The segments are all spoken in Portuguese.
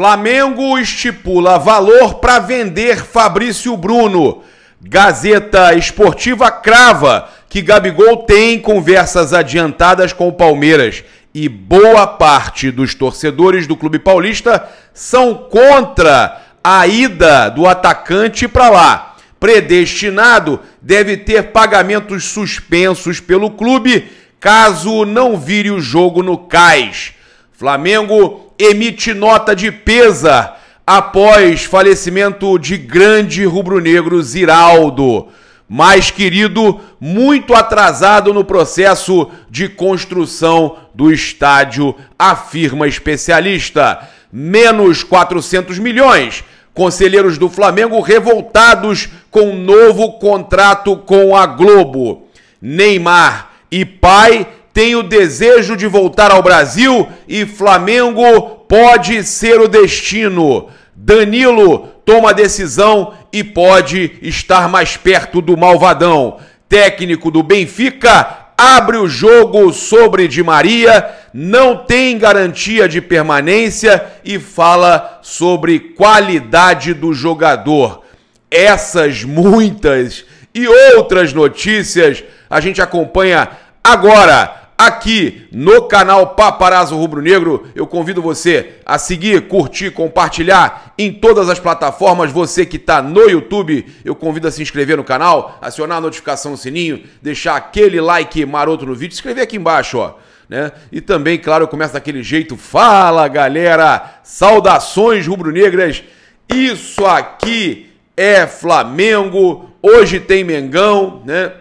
Flamengo estipula valor para vender Fabrício Bruno. Gazeta Esportiva crava que Gabigol tem conversas adiantadas com o Palmeiras e boa parte dos torcedores do Clube Paulista são contra a ida do atacante para lá. Predestinado deve ter pagamentos suspensos pelo clube caso não vire o jogo no cais. Flamengo emite nota de pesa após falecimento de grande rubro-negro Ziraldo. Mais querido, muito atrasado no processo de construção do estádio, afirma especialista. Menos 400 milhões. Conselheiros do Flamengo revoltados com novo contrato com a Globo. Neymar e pai tem o desejo de voltar ao Brasil e Flamengo pode ser o destino. Danilo toma a decisão e pode estar mais perto do Malvadão. Técnico do Benfica abre o jogo sobre Di Maria, não tem garantia de permanência e fala sobre qualidade do jogador. Essas muitas e outras notícias a gente acompanha agora aqui no canal Paparazzo Rubro Negro. Eu convido você a seguir, curtir, compartilhar em todas as plataformas. Você que está no YouTube, eu convido a se inscrever no canal, acionar a notificação o sininho, deixar aquele like maroto no vídeo, se inscrever aqui embaixo, ó. Né? E também, claro, eu começo daquele jeito. Fala, galera! Saudações rubro-negras! Isso aqui é Flamengo. Hoje tem Mengão, né?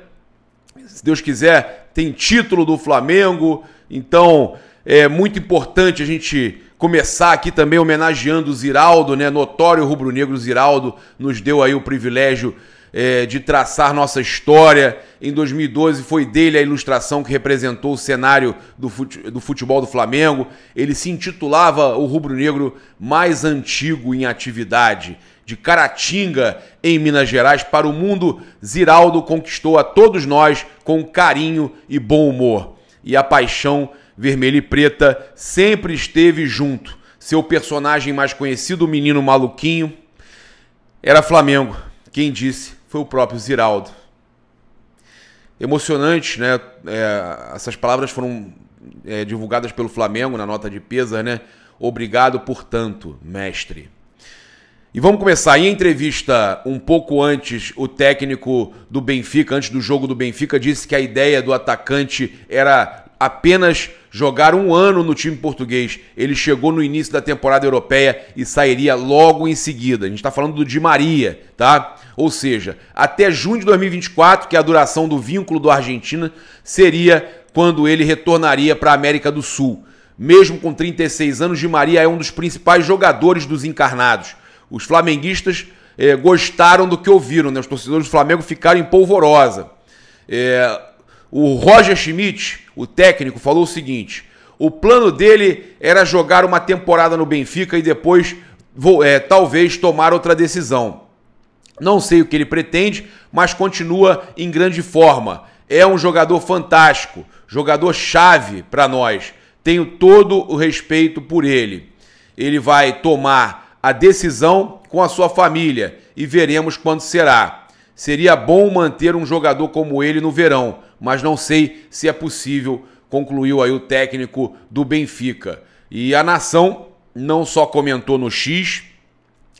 Se Deus quiser, tem título do Flamengo. Então é muito importante a gente começar aqui também homenageando o Ziraldo, né? Notório rubro-negro Ziraldo nos deu aí o privilégio é, de traçar nossa história. Em 2012 foi dele a ilustração que representou o cenário do, fute do futebol do Flamengo. Ele se intitulava o rubro-negro mais antigo em atividade de Caratinga, em Minas Gerais, para o mundo, Ziraldo conquistou a todos nós com carinho e bom humor. E a paixão vermelha e preta sempre esteve junto. Seu personagem mais conhecido, o menino maluquinho, era Flamengo. Quem disse foi o próprio Ziraldo. Emocionante, né? É, essas palavras foram é, divulgadas pelo Flamengo na nota de pesa, né? Obrigado por tanto, mestre. E vamos começar. Em entrevista um pouco antes, o técnico do Benfica, antes do jogo do Benfica, disse que a ideia do atacante era apenas jogar um ano no time português. Ele chegou no início da temporada europeia e sairia logo em seguida. A gente está falando do Di Maria, tá? Ou seja, até junho de 2024, que é a duração do vínculo do Argentina, seria quando ele retornaria para a América do Sul. Mesmo com 36 anos, Di Maria é um dos principais jogadores dos encarnados os flamenguistas é, gostaram do que ouviram, né? Os torcedores do Flamengo ficaram em polvorosa. É, o Roger Schmidt, o técnico, falou o seguinte: o plano dele era jogar uma temporada no Benfica e depois é, talvez tomar outra decisão. Não sei o que ele pretende, mas continua em grande forma. É um jogador fantástico, jogador chave para nós. Tenho todo o respeito por ele. Ele vai tomar a decisão com a sua família e veremos quando será. Seria bom manter um jogador como ele no verão, mas não sei se é possível, concluiu aí o técnico do Benfica. E a nação não só comentou no X,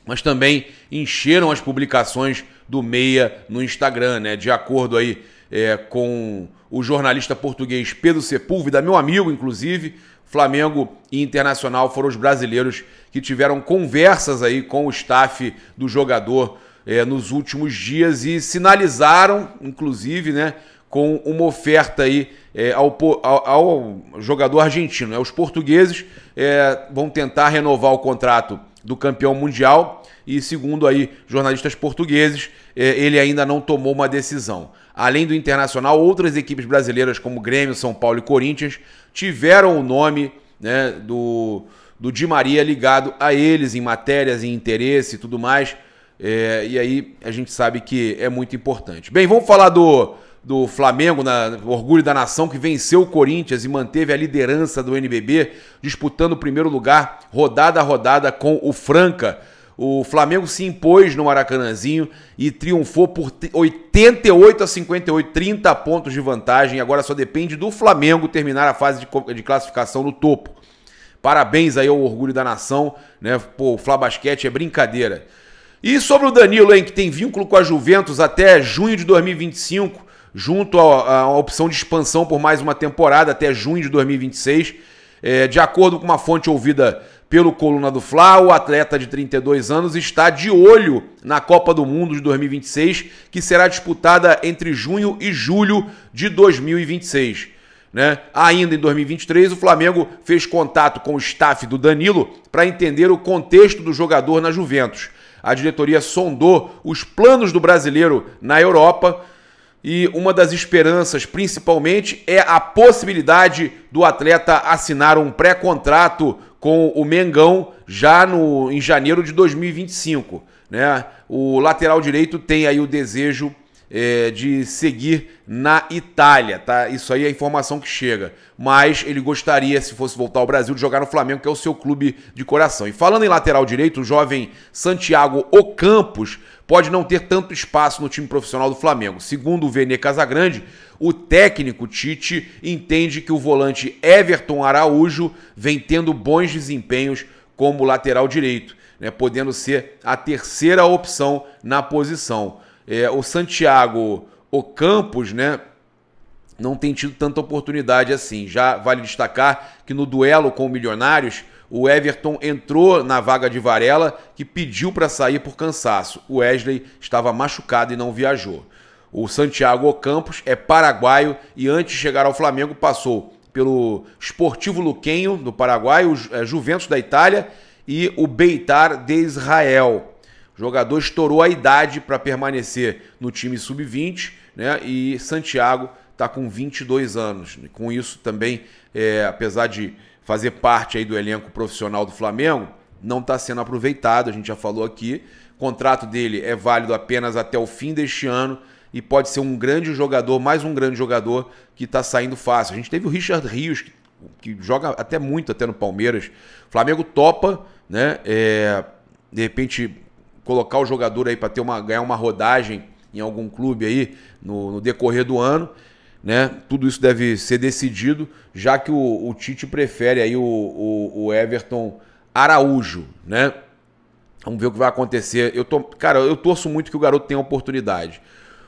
mas também encheram as publicações do Meia no Instagram, né? De acordo aí é, com o jornalista português Pedro Sepúlveda, meu amigo, inclusive, Flamengo e Internacional foram os brasileiros que tiveram conversas aí com o staff do jogador é, nos últimos dias e sinalizaram, inclusive, né, com uma oferta aí é, ao, ao, ao, jogador argentino. Né? Os portugueses é, vão tentar renovar o contrato do campeão mundial e segundo aí jornalistas portugueses, ele ainda não tomou uma decisão. Além do Internacional, outras equipes brasileiras, como Grêmio, São Paulo e Corinthians, tiveram o nome né, do, do Di Maria ligado a eles em matérias, em interesse e tudo mais. É, e aí a gente sabe que é muito importante. Bem, vamos falar do, do Flamengo, na Orgulho da Nação, que venceu o Corinthians e manteve a liderança do NBB, disputando o primeiro lugar, rodada a rodada, com o Franca. O Flamengo se impôs no Maracanãzinho e triunfou por 88 a 58, 30 pontos de vantagem. Agora só depende do Flamengo terminar a fase de classificação no topo. Parabéns aí ao orgulho da nação, né? Pô, o Flá Basquete é brincadeira. E sobre o Danilo, hein, que tem vínculo com a Juventus até junho de 2025, junto à, à opção de expansão por mais uma temporada até junho de 2026. É, de acordo com uma fonte ouvida pelo Coluna do Fla, o atleta de 32 anos está de olho na Copa do Mundo de 2026, que será disputada entre junho e julho de 2026. Né? Ainda em 2023, o Flamengo fez contato com o staff do Danilo para entender o contexto do jogador na Juventus. A diretoria sondou os planos do brasileiro na Europa e uma das esperanças, principalmente, é a possibilidade do atleta assinar um pré-contrato com o Mengão já no, em janeiro de 2025. Né? O lateral direito tem aí o desejo é, de seguir na Itália, tá? Isso aí é a informação que chega. Mas ele gostaria, se fosse voltar ao Brasil, de jogar no Flamengo, que é o seu clube de coração. E falando em lateral direito, o jovem Santiago Ocampos pode não ter tanto espaço no time profissional do Flamengo. Segundo o Vene Casagrande, o técnico Tite entende que o volante Everton Araújo vem tendo bons desempenhos como lateral direito, né? podendo ser a terceira opção na posição. É, o Santiago Ocampos, né? Não tem tido tanta oportunidade assim. Já vale destacar que no duelo com o Milionários, o Everton entrou na vaga de Varela, que pediu para sair por cansaço. O Wesley estava machucado e não viajou. O Santiago Ocampos é paraguaio e antes de chegar ao Flamengo passou pelo Sportivo Luquenho do Paraguai, o é, Juventus da Itália e o Beitar de Israel jogador estourou a idade para permanecer no time sub-20, né? E Santiago está com 22 anos. Com isso também, é, apesar de fazer parte aí do elenco profissional do Flamengo, não está sendo aproveitado. A gente já falou aqui. O contrato dele é válido apenas até o fim deste ano e pode ser um grande jogador, mais um grande jogador que está saindo fácil. A gente teve o Richard Rios, que, que, joga até muito até no Palmeiras. O Flamengo topa, né? É, de repente colocar o jogador aí para ter uma ganhar uma rodagem em algum clube aí no, no decorrer do ano, né? Tudo isso deve ser decidido, já que o, o Tite prefere aí o, o, o, Everton Araújo, né? Vamos ver o que vai acontecer. Eu tô, cara, eu torço muito que o garoto tenha oportunidade.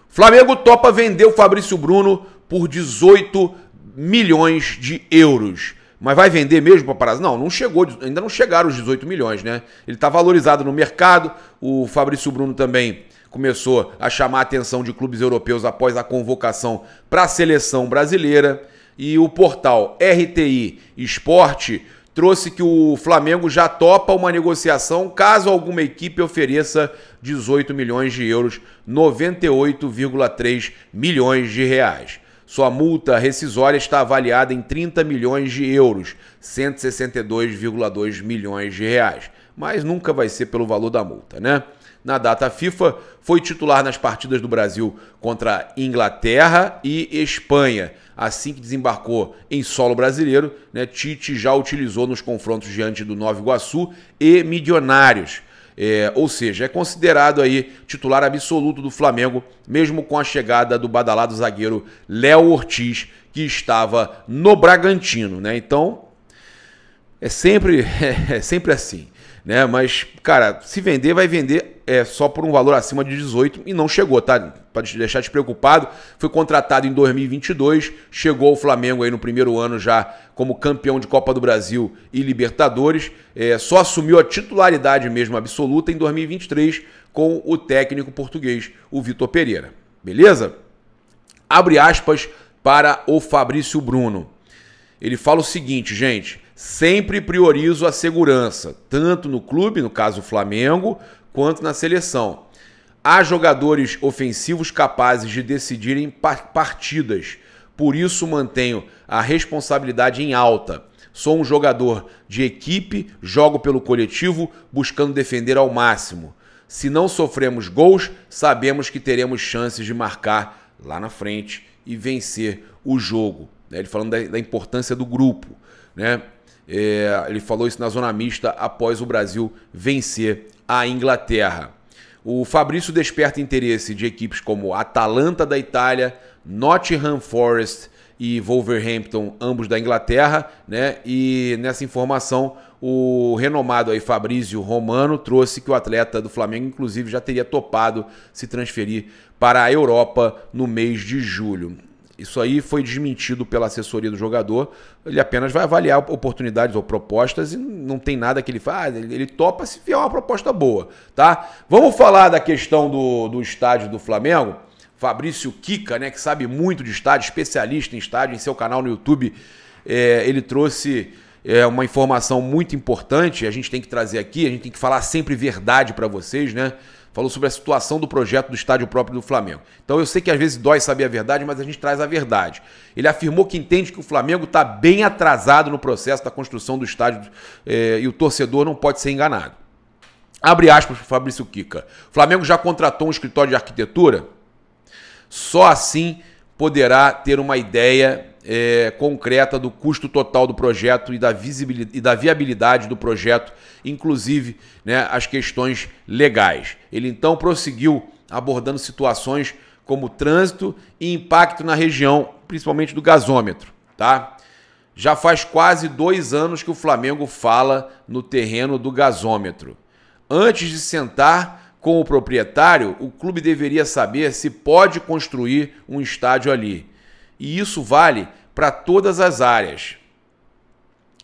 Flamengo topa vender o Fabrício Bruno por 18 milhões de euros. Mas vai vender mesmo para Parazzi? Não, não chegou, ainda não chegaram os 18 milhões, né? Ele está valorizado no mercado. O Fabrício Bruno também começou a chamar a atenção de clubes europeus após a convocação para a seleção brasileira. E o portal RTI Esporte trouxe que o Flamengo já topa uma negociação caso alguma equipe ofereça 18 milhões de euros, 98,3 milhões de reais. Sua multa rescisória está avaliada em 30 milhões de euros, 162,2 milhões de reais, mas nunca vai ser pelo valor da multa, né? Na data FIFA, foi titular nas partidas do Brasil contra Inglaterra e Espanha. Assim que desembarcou em solo brasileiro, né, Tite já utilizou nos confrontos diante do Nova Iguaçu e Milionários. É, ou seja, é considerado aí titular absoluto do Flamengo, mesmo com a chegada do badalado zagueiro Léo Ortiz, que estava no Bragantino, né? Então, é sempre, é, é sempre assim né? Mas, cara, se vender, vai vender é, só por um valor acima de 18 e não chegou, tá? Para deixar te preocupado, foi contratado em 2022, chegou ao Flamengo aí no primeiro ano já como campeão de Copa do Brasil e Libertadores, é, só assumiu a titularidade mesmo absoluta em 2023 com o técnico português, o Vitor Pereira. Beleza? Abre aspas para o Fabrício Bruno. Ele fala o seguinte, gente: Sempre priorizo a segurança, tanto no clube, no caso Flamengo, quanto na seleção. Há jogadores ofensivos capazes de decidirem partidas, por isso mantenho a responsabilidade em alta. Sou um jogador de equipe, jogo pelo coletivo, buscando defender ao máximo. Se não sofremos gols, sabemos que teremos chances de marcar lá na frente e vencer o jogo. Né, ele falando da, importância do grupo. Né? É, ele falou isso na zona mista após o Brasil vencer a Inglaterra. O Fabrício desperta interesse de equipes como Atalanta da Itália, Nottingham Forest e Wolverhampton, ambos da Inglaterra, né? E nessa informação, o renomado aí Fabrício Romano trouxe que o atleta do Flamengo, inclusive, já teria topado se transferir para a Europa no mês de julho. Isso aí foi desmentido pela assessoria do jogador. Ele apenas vai avaliar oportunidades ou propostas e não tem nada que ele faz. Ah, ele topa se vier uma proposta boa, tá? Vamos falar da questão do, do estádio do Flamengo. Fabrício Kika, né, que sabe muito de estádio, especialista em estádio, em seu canal no YouTube, é, ele trouxe é, uma informação muito importante. A gente tem que trazer aqui, a gente tem que falar sempre verdade para vocês, né? falou sobre a situação do projeto do estádio próprio do Flamengo. Então eu sei que às vezes dói saber a verdade, mas a gente traz a verdade. Ele afirmou que entende que o Flamengo está bem atrasado no processo da construção do estádio eh, e o torcedor não pode ser enganado. Abre aspas para Fabrício Kika. O Flamengo já contratou um escritório de arquitetura? Só assim poderá ter uma ideia é, concreta do custo total do projeto e da, visibilidade, e da viabilidade do projeto, inclusive né, as questões legais. Ele então prosseguiu abordando situações como trânsito e impacto na região, principalmente do gasômetro. Tá? Já faz quase dois anos que o Flamengo fala no terreno do gasômetro. Antes de sentar com o proprietário, o clube deveria saber se pode construir um estádio ali e isso vale para todas as áreas.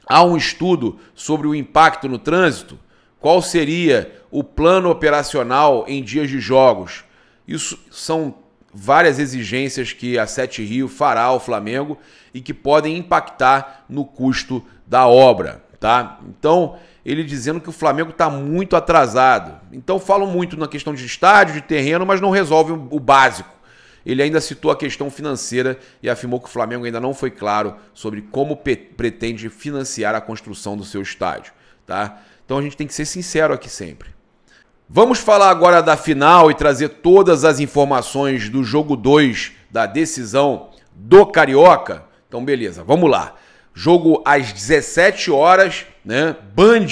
Há um estudo sobre o impacto no trânsito, qual seria o plano operacional em dias de jogos. Isso são várias exigências que a Sete Rio fará ao Flamengo e que podem impactar no custo da obra, tá? Então, ele dizendo que o Flamengo está muito atrasado. Então, falam muito na questão de estádio, de terreno, mas não resolve o básico. Ele ainda citou a questão financeira e afirmou que o Flamengo ainda não foi claro sobre como pretende financiar a construção do seu estádio. Tá? Então a gente tem que ser sincero aqui sempre. Vamos falar agora da final e trazer todas as informações do jogo 2 da decisão do Carioca. Então, beleza, vamos lá. Jogo às 17 horas, né? Band,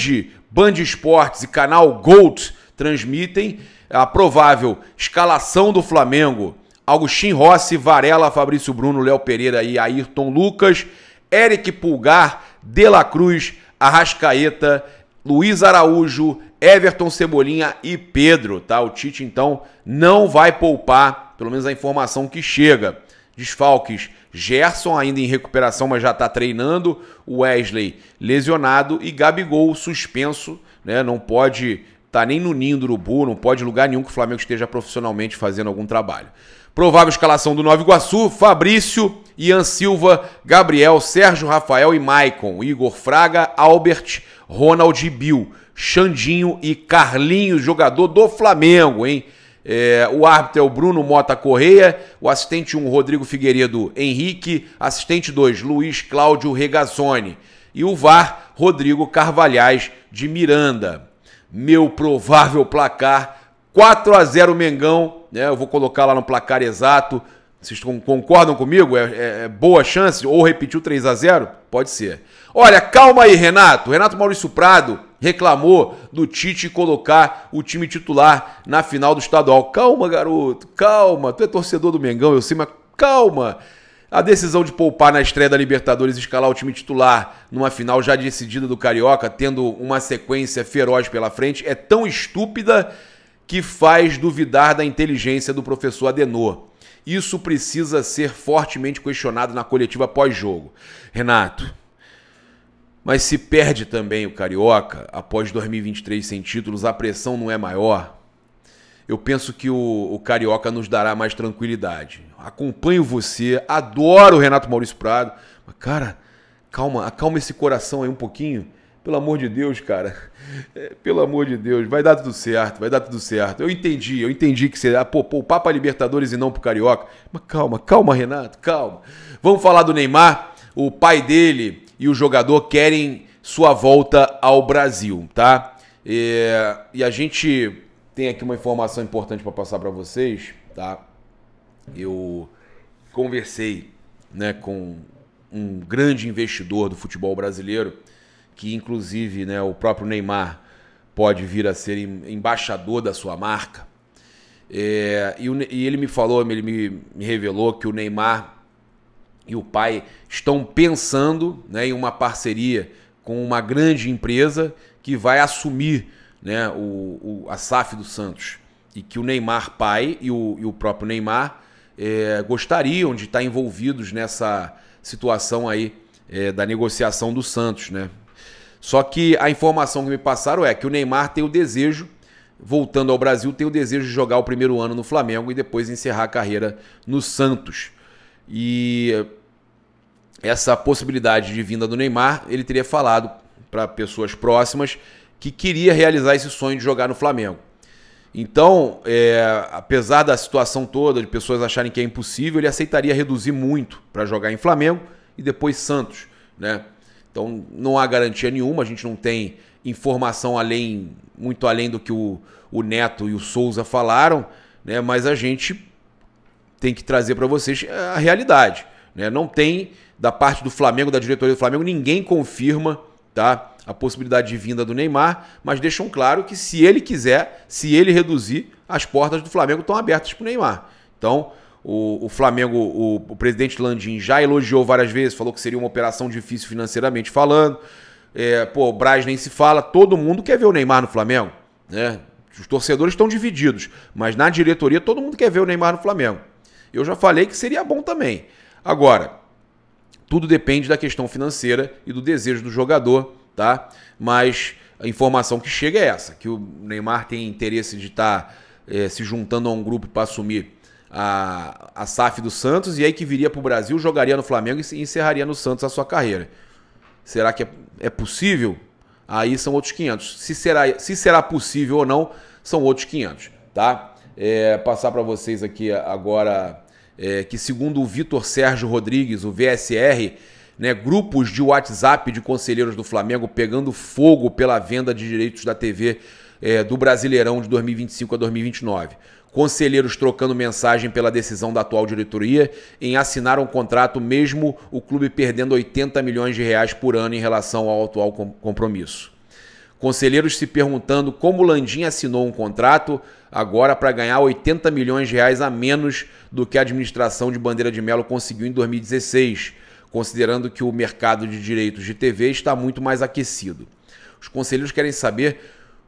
Band Esportes e canal Gold transmitem a provável escalação do Flamengo Agostinho Rossi, Varela, Fabrício Bruno, Léo Pereira e Ayrton Lucas, Eric Pulgar, De La Cruz, Arrascaeta, Luiz Araújo, Everton Cebolinha e Pedro, tá? O Tite então não vai poupar, pelo menos a informação que chega. Desfalques: Gerson ainda em recuperação, mas já está treinando. Wesley lesionado e Gabigol suspenso, né? Não pode estar tá nem no ninho do urubu, não pode lugar nenhum que o Flamengo esteja profissionalmente fazendo algum trabalho. Provável escalação do Nova Iguaçu, Fabrício, Ian Silva, Gabriel, Sérgio Rafael e Maicon, Igor Fraga, Albert, Ronald e Bill, Xandinho e Carlinhos, jogador do Flamengo, hein? É, o árbitro é o Bruno Mota Correia, o assistente 1, Rodrigo Figueiredo Henrique, assistente 2, Luiz Cláudio Regazzoni e o VAR, Rodrigo Carvalhais de Miranda. Meu provável placar 4 a 0 Mengão, né? Eu vou colocar lá no placar exato. Vocês concordam comigo? É, é, é boa chance? Ou repetiu 3 a 0 Pode ser. Olha, calma aí, Renato. Renato Maurício Prado reclamou do Tite colocar o time titular na final do estadual. Calma, garoto, calma. Tu é torcedor do Mengão, eu sei, mas calma. A decisão de poupar na estreia da Libertadores e escalar o time titular numa final já decidida do Carioca, tendo uma sequência feroz pela frente, é tão estúpida que faz duvidar da inteligência do professor Adenor. Isso precisa ser fortemente questionado na coletiva pós-jogo. Renato, mas se perde também o Carioca após 2023 sem títulos, a pressão não é maior? Eu penso que o, o Carioca nos dará mais tranquilidade. Acompanho você, adoro o Renato Maurício Prado. Mas, cara, calma, acalma esse coração aí um pouquinho. Pelo amor de Deus, cara. É, pelo amor de Deus, vai dar tudo certo, vai dar tudo certo. Eu entendi, eu entendi que será ah, pô, pô, Papa Libertadores e não o Carioca. Mas calma, calma, Renato, calma. Vamos falar do Neymar. O pai dele e o jogador querem sua volta ao Brasil, tá? É, e a gente tem aqui uma informação importante para passar para vocês, tá? Eu conversei, né, com um grande investidor do futebol brasileiro que inclusive né, o próprio Neymar pode vir a ser embaixador da sua marca. É, e, o, e, ele me falou, ele me, me, revelou que o Neymar e o pai estão pensando né, em uma parceria com uma grande empresa que vai assumir né, o, o, a SAF do Santos. E que o Neymar pai e o, e o próprio Neymar é, gostariam de estar envolvidos nessa situação aí é, da negociação do Santos, né? Só que a informação que me passaram é que o Neymar tem o desejo, voltando ao Brasil, tem o desejo de jogar o primeiro ano no Flamengo e depois encerrar a carreira no Santos. E essa possibilidade de vinda do Neymar, ele teria falado para pessoas próximas que queria realizar esse sonho de jogar no Flamengo. Então, é, apesar da situação toda, de pessoas acharem que é impossível, ele aceitaria reduzir muito para jogar em Flamengo e depois Santos, né? Então não há garantia nenhuma, a gente não tem informação além muito além do que o, o Neto e o Souza falaram, né? Mas a gente tem que trazer para vocês a realidade, né? Não tem da parte do Flamengo, da diretoria do Flamengo, ninguém confirma, tá? A possibilidade de vinda do Neymar, mas deixam claro que se ele quiser, se ele reduzir, as portas do Flamengo estão abertas para o Neymar. Então, o, o Flamengo, o, o, presidente Landim já elogiou várias vezes, falou que seria uma operação difícil financeiramente falando. É, pô, o Braz nem se fala, todo mundo quer ver o Neymar no Flamengo, né? Os torcedores estão divididos, mas na diretoria todo mundo quer ver o Neymar no Flamengo. Eu já falei que seria bom também. Agora, tudo depende da questão financeira e do desejo do jogador, tá? Mas a informação que chega é essa, que o Neymar tem interesse de estar tá, é, se juntando a um grupo para assumir a, a SAF do Santos e aí que viria para o Brasil, jogaria no Flamengo e encerraria no Santos a sua carreira. Será que é, é possível? Aí são outros 500. Se será, se será possível ou não, são outros 500, tá? É, passar para vocês aqui agora é, que segundo o Vitor Sérgio Rodrigues, o VSR, né, grupos de WhatsApp de conselheiros do Flamengo pegando fogo pela venda de direitos da TV é, do Brasileirão de 2025 a 2029. Conselheiros trocando mensagem pela decisão da atual diretoria em assinar um contrato, mesmo o clube perdendo 80 milhões de reais por ano em relação ao atual com compromisso. Conselheiros se perguntando como Landim assinou um contrato agora para ganhar 80 milhões de reais a menos do que a administração de Bandeira de Melo conseguiu em 2016, considerando que o mercado de direitos de TV está muito mais aquecido. Os conselheiros querem saber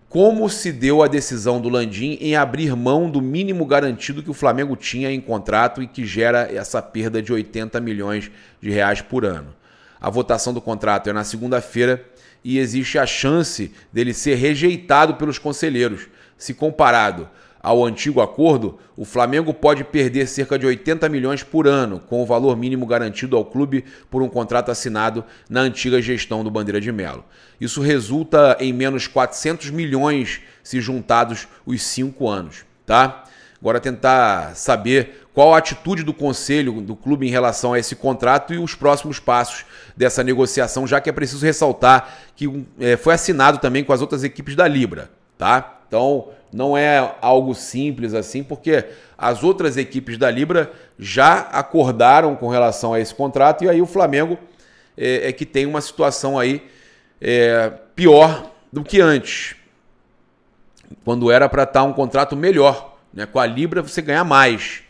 como se deu a decisão do Landim em abrir mão do mínimo garantido que o Flamengo tinha em contrato e que gera essa perda de 80 milhões de reais por ano? A votação do contrato é na segunda-feira e existe a chance dele ser rejeitado pelos conselheiros, se comparado ao antigo acordo, o Flamengo pode perder cerca de 80 milhões por ano, com o valor mínimo garantido ao clube por um contrato assinado na antiga gestão do Bandeira de Melo. Isso resulta em menos 400 milhões se juntados os cinco anos, tá? Agora tentar saber qual a atitude do conselho do clube em relação a esse contrato e os próximos passos dessa negociação, já que é preciso ressaltar que é, foi assinado também com as outras equipes da Libra, tá? Então não é algo simples assim, porque as outras equipes da Libra já acordaram com relação a esse contrato e aí o Flamengo é, é que tem uma situação aí é, pior do que antes, quando era para estar tá um contrato melhor, né? Com a Libra você ganha mais.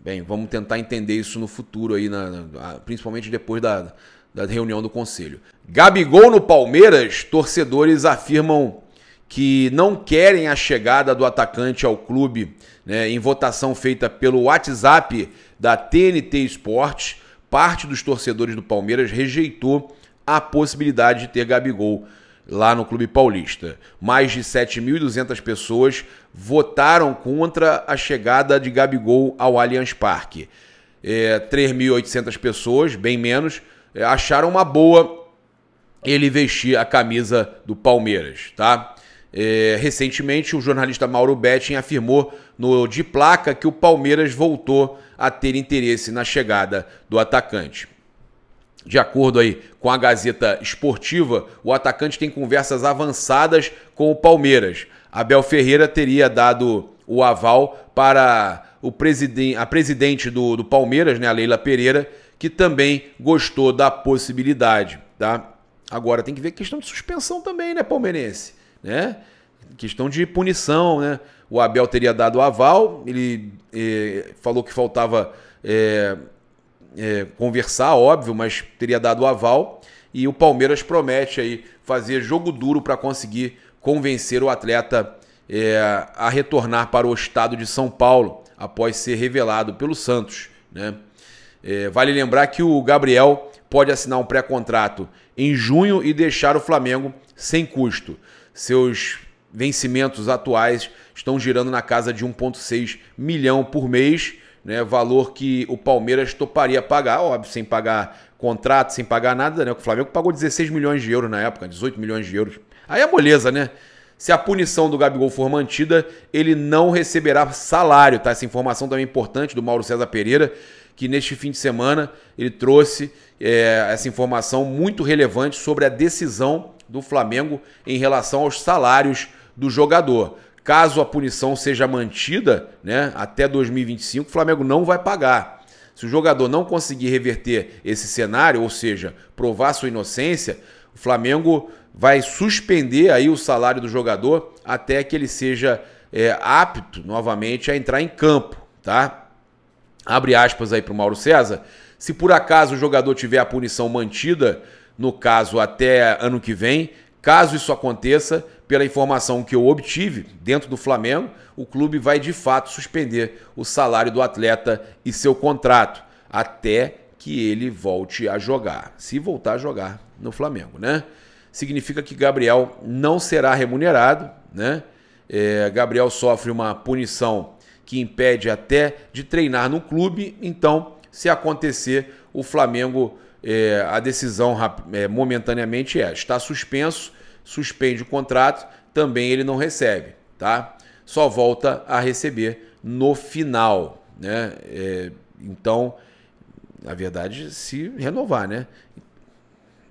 Bem, vamos tentar entender isso no futuro aí, na, na, principalmente depois da, da reunião do conselho. Gabigol no Palmeiras, torcedores afirmam que não querem a chegada do atacante ao clube, né, em votação feita pelo WhatsApp da TNT Esportes, parte dos torcedores do Palmeiras rejeitou a possibilidade de ter Gabigol lá no Clube Paulista. Mais de 7.200 pessoas votaram contra a chegada de Gabigol ao Allianz Parque. É, 3.800 pessoas, bem menos, é, acharam uma boa ele vestir a camisa do Palmeiras, tá? É, recentemente, o jornalista Mauro Betting afirmou no de placa que o Palmeiras voltou a ter interesse na chegada do atacante. De acordo aí com a Gazeta Esportiva, o atacante tem conversas avançadas com o Palmeiras. Abel Ferreira teria dado o aval para o presidente, a presidente do, do Palmeiras, né, a Leila Pereira, que também gostou da possibilidade, tá? Agora tem que ver a questão de suspensão também, né, palmeirense? né? Questão de punição, né? O Abel teria dado o aval, ele eh, falou que faltava eh, eh, conversar, óbvio, mas teria dado o aval. E o Palmeiras promete aí fazer jogo duro para conseguir convencer o atleta a retornar para o estado de São Paulo após ser revelado pelo Santos, né? vale lembrar que o Gabriel pode assinar um pré-contrato em junho e deixar o Flamengo sem custo seus vencimentos atuais estão girando na casa de 1,6 milhão por mês, né? valor que o Palmeiras toparia pagar, óbvio, sem pagar contrato, sem pagar nada, né? O Flamengo pagou 16 milhões de euros na época, 18 milhões de euros. Aí é moleza, né? Se a punição do Gabigol for mantida, ele não receberá salário, tá? Essa informação também é importante do Mauro César Pereira, que neste fim de semana ele trouxe é, essa informação muito relevante sobre a decisão do Flamengo em relação aos salários do jogador. Caso a punição seja mantida né, até 2025, o Flamengo não vai pagar. Se o jogador não conseguir reverter esse cenário, ou seja, provar sua inocência, o Flamengo vai suspender aí o salário do jogador até que ele seja é, apto novamente a entrar em campo, tá? Abre aspas aí para o Mauro César. Se por acaso o jogador tiver a punição mantida, no caso até ano que vem. Caso isso aconteça, pela informação que eu obtive dentro do Flamengo, o clube vai de fato suspender o salário do atleta e seu contrato até que ele volte a jogar. Se voltar a jogar no Flamengo, né? Significa que Gabriel não será remunerado, né? É, Gabriel sofre uma punição que impede até de treinar no clube. Então, se acontecer, o Flamengo é, a decisão é, momentaneamente é: está suspenso, suspende o contrato, também ele não recebe, tá? Só volta a receber no final, né? É, então, na verdade, se renovar, né?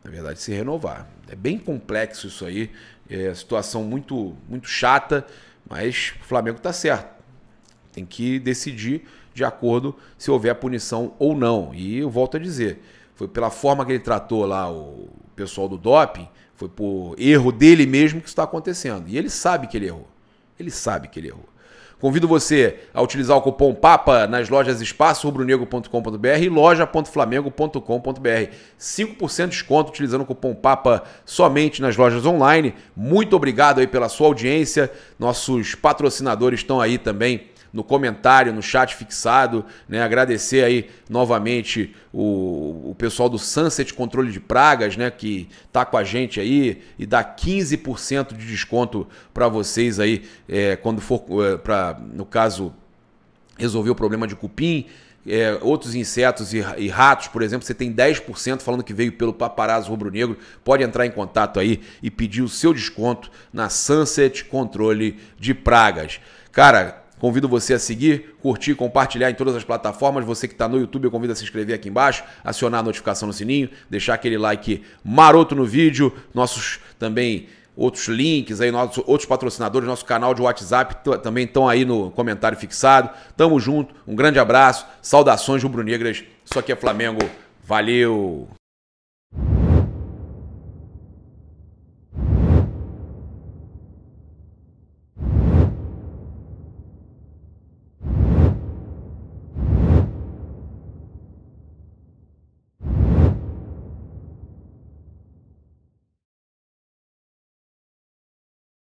Na verdade, se renovar. É bem complexo isso aí, é situação muito, muito chata, mas o Flamengo está certo. Tem que decidir de acordo se houver punição ou não. E eu volto a dizer, foi pela forma que ele tratou lá o pessoal do doping, foi por erro dele mesmo que isso está acontecendo. E ele sabe que ele errou. Ele sabe que ele errou. Convido você a utilizar o cupom PAPA nas lojas espaçorubronegro.com.br e loja.flamengo.com.br. 5% de desconto utilizando o cupom PAPA somente nas lojas online. Muito obrigado aí pela sua audiência. Nossos patrocinadores estão aí também no comentário, no chat fixado. Né? Agradecer aí novamente o, o pessoal do Sunset Controle de Pragas, né? Que tá com a gente aí e dá 15% de desconto para vocês aí é, quando for é, para, no caso, resolver o problema de cupim. É, outros insetos e, e, ratos, por exemplo, você tem 10% falando que veio pelo Paparazzo Rubro Negro. Pode entrar em contato aí e pedir o seu desconto na Sunset Controle de Pragas. Cara, Convido você a seguir, curtir, compartilhar em todas as plataformas. Você que está no YouTube, eu convido a se inscrever aqui embaixo, acionar a notificação no sininho, deixar aquele like maroto no vídeo, nossos também outros links aí, nossos, outros patrocinadores, nosso canal de WhatsApp também estão aí no comentário fixado. Tamo junto, um grande abraço, saudações rubro-negras. Isso aqui é Flamengo. Valeu!